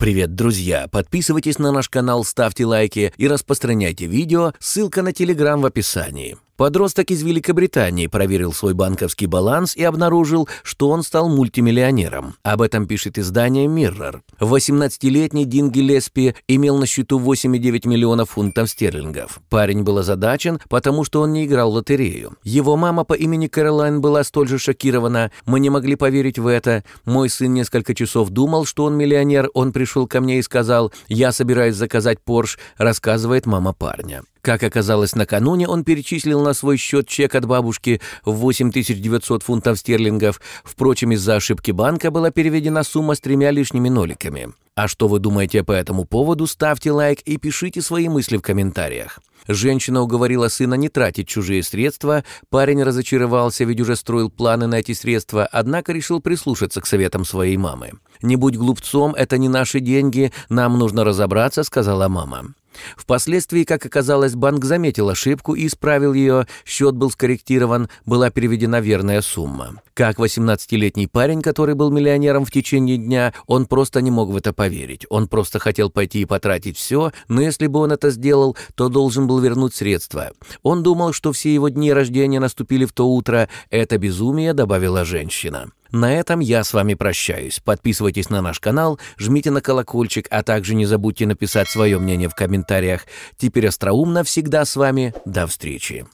Привет, друзья! Подписывайтесь на наш канал, ставьте лайки и распространяйте видео, ссылка на Телеграм в описании. Подросток из Великобритании проверил свой банковский баланс и обнаружил, что он стал мультимиллионером. Об этом пишет издание Mirror. 18-летний Дин Гиллеспи имел на счету 8,9 миллионов фунтов стерлингов. Парень был озадачен, потому что он не играл в лотерею. Его мама по имени Кэролайн была столь же шокирована. «Мы не могли поверить в это. Мой сын несколько часов думал, что он миллионер. Он пришел ко мне и сказал, я собираюсь заказать Порш», рассказывает мама парня. Как оказалось накануне, он перечислил на свой счет чек от бабушки в 8900 фунтов стерлингов. Впрочем, из-за ошибки банка была переведена сумма с тремя лишними ноликами. А что вы думаете по этому поводу, ставьте лайк и пишите свои мысли в комментариях. Женщина уговорила сына не тратить чужие средства, парень разочаровался, ведь уже строил планы на эти средства, однако решил прислушаться к советам своей мамы. «Не будь глупцом, это не наши деньги, нам нужно разобраться», — сказала мама. Впоследствии, как оказалось, банк заметил ошибку и исправил ее, счет был скорректирован, была переведена верная сумма. Как 18-летний парень, который был миллионером в течение дня, он просто не мог в это поверить. Он просто хотел пойти и потратить все, но если бы он это сделал, то должен был вернуть средства. Он думал, что все его дни рождения наступили в то утро. Это безумие, добавила женщина. На этом я с вами прощаюсь. Подписывайтесь на наш канал, жмите на колокольчик, а также не забудьте написать свое мнение в комментариях. Теперь остроумно всегда с вами. До встречи.